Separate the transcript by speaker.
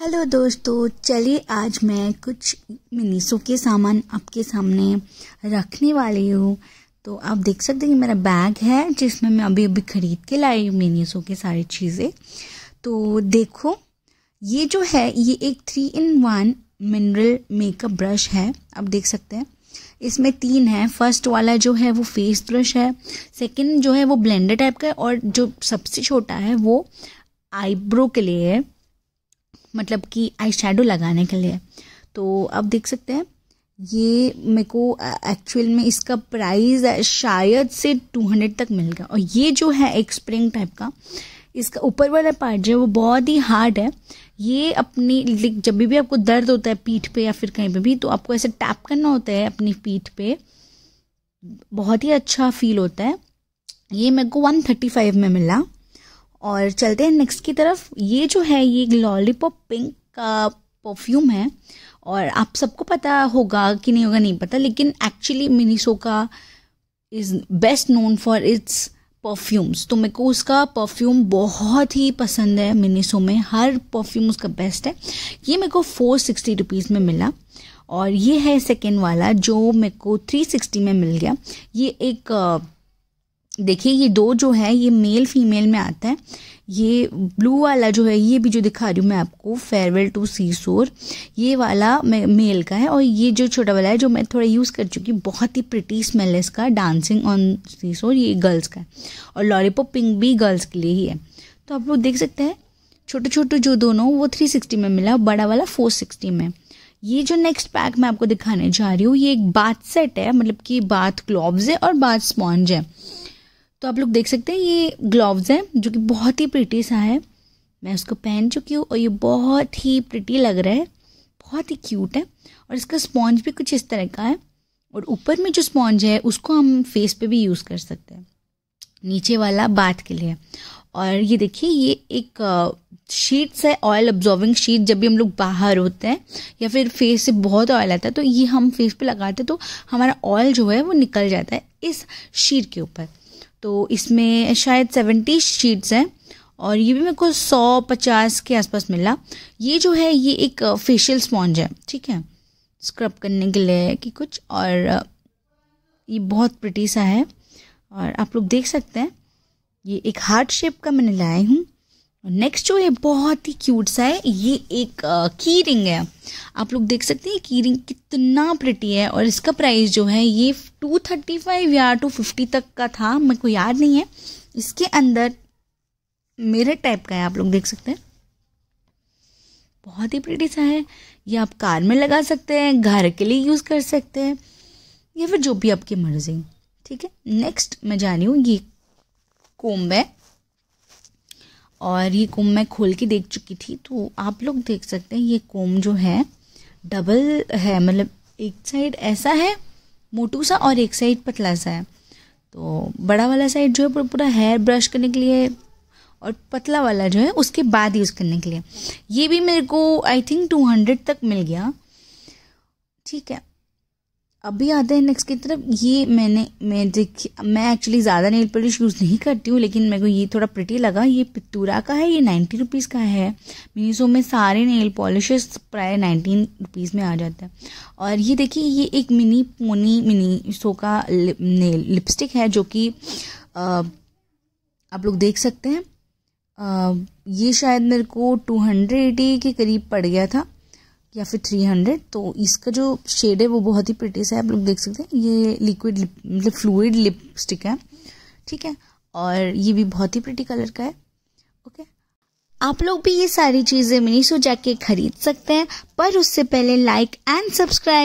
Speaker 1: hello दोस्तों चलिए आज मैं कुछ मिनीसो के सामान आपके सामने रखने वाली हूँ तो आप देख सकते हैं मेरा बैग है जिसमें मैं अभी अभी ख़रीद के लाई हूँ मिनीसो के सारी चीज़ें तो देखो ये जो है ये एक three in one mineral makeup brush है आप देख सकते हैं इसमें तीन है फर्स्ट वाला जो है वो फेस ब्रश है सेकंड जो है वो ब्लेंडर टाइप का है और जो सबसे छोटा है वो आईब्रो के लिए है मतलब कि आई शेडो लगाने के लिए तो आप देख सकते हैं ये मेरे को एक्चुअल में इसका प्राइस शायद से टू हंड्रेड तक मिल गया और ये जो है एक स्प्रिंग टाइप का इसका ऊपर वाला पार्ट जो है वो बहुत ही हार्ड है ये अपनी जब भी आपको दर्द होता है पीठ पे या फिर कहीं पे भी तो आपको ऐसे टैप करना होता है अपनी पीठ पे बहुत ही अच्छा फील होता है ये मेरे को वन थर्टी फाइव में मिला और चलते हैं नेक्स्ट की तरफ ये जो है ये लॉलीपॉप पिंक का परफ्यूम है और आप सबको पता होगा कि नहीं होगा नहीं पता लेकिन एक्चुअली का is best known for its perfumes तो मेरे को उसका परफ्यूम बहुत ही पसंद है मिनीसो में हर परफ्यूम उसका बेस्ट है ये मेरे को फोर सिक्सटी रुपीज़ में मिला और ये है सेकेंड वाला जो मेरे को थ्री सिक्सटी में मिल गया ये एक देखिए ये दो जो है ये मेल फीमेल में आता है ये ब्लू वाला जो है ये भी जो दिखा रही हूँ मैं आपको फेयरवेल टू सी सोर ये वाला मेल का है और ये जो छोटा वाला है जो मैं थोड़ा यूज़ कर चुकी बहुत ही प्रिटी स्मेल है इसका डांसिंग ऑन सी सोर ये गर्ल्स का है और लॉलीपॉप पिंक भी गर्ल्स के लिए ही है तो आप लोग देख सकते हैं छोटे छोटे जो दोनों वो थ्री सिक्सटी में मिला बड़ा वाला फोर सिक्सटी में ये जो नेक्स्ट पैक मैं आपको दिखाने जा रही हूँ ये एक बाथ सेट है मतलब कि बाथ ग्लोव्स है और बाथ स्पॉन्ज है तो आप लोग देख सकते हैं ये ग्लव्स हैं जो कि बहुत ही प्रिटी सा है मैं उसको पहन चुकी हूँ और ये बहुत ही प्रिटी लग रहा है बहुत ही क्यूट है और इसका स्पॉन्ज भी कुछ इस तरह का है और ऊपर में जो स्पॉन्ज है उसको हम फेस पे भी यूज़ कर सकते हैं नीचे वाला बात के लिए और ये देखिए ये एक शीट्स है ऑयल अब्जॉर्बिंग शीट जब भी हम लोग बाहर होते हैं या फिर फेस से बहुत ऑयल आता है तो ये हम फेस पे लगाते हैं तो हमारा ऑयल जो है वो निकल जाता है इस शीट के ऊपर तो इसमें शायद सेवेंटी शीट्स हैं और ये भी मेरे को सौ पचास के आसपास मिला ये जो है ये एक फेशियल स्पॉन्ज है ठीक है स्क्रब करने के लिए कि कुछ और ये बहुत प्रटी सा है और आप लोग देख सकते हैं ये एक हार्ट शेप का मैंने लाया हूँ नेक्स्ट जो है बहुत ही क्यूट सा है ये एक की रिंग है आप लोग देख सकते हैं की रिंग कितना प्रिटी है और इसका प्राइस जो है ये टू थर्टी फाइव या टू फिफ्टी तक का था मेरे को याद नहीं है इसके अंदर मेरे टाइप का है आप लोग देख सकते हैं बहुत ही प्रिटी सा है ये आप कार में लगा सकते हैं घर के लिए यूज़ कर सकते हैं या फिर जो भी आपकी मर्जी ठीक है नेक्स्ट मैं जा रही हूँ ये कोम्ब है और ये कोम मैं खोल के देख चुकी थी तो आप लोग देख सकते हैं ये कोम जो है डबल है मतलब एक साइड ऐसा है मोटू सा और एक साइड पतला सा है तो बड़ा वाला साइड जो है पूरा हेयर ब्रश करने के लिए और पतला वाला जो है उसके बाद यूज़ करने के लिए ये भी मेरे को आई थिंक टू हंड्रेड तक मिल गया ठीक है अभी आते हैं नेक्स्ट की तरफ ये मैंने मैं देख मैं एक्चुअली ज़्यादा नेल पॉलिश यूज़ नहीं करती हूँ लेकिन मेरे को ये थोड़ा प्रिटी लगा ये पित्तूरा का है ये नाइन्टी रुपीज़ का है सो में सारे नेल पॉलिशेस प्राय नाइन्टीन रुपीज़ में आ जाता है और ये देखिए ये एक मिनी पोनी मिनी सो का नेल लिपस्टिक है जो कि आप लोग देख सकते हैं आ, ये शायद मेरे को टू के करीब पड़ गया था या फिर थ्री हंड्रेड तो इसका जो शेड है वो बहुत ही प्रिटी सा है आप लोग देख सकते हैं ये लिक्विड लिप मतलब फ्लूड लिपस्टिक है ठीक है और ये भी बहुत ही प्रिटी कलर का है ओके आप लोग भी ये सारी चीज़ें मिनीसो जाके खरीद सकते हैं पर उससे पहले लाइक एंड सब्सक्राइब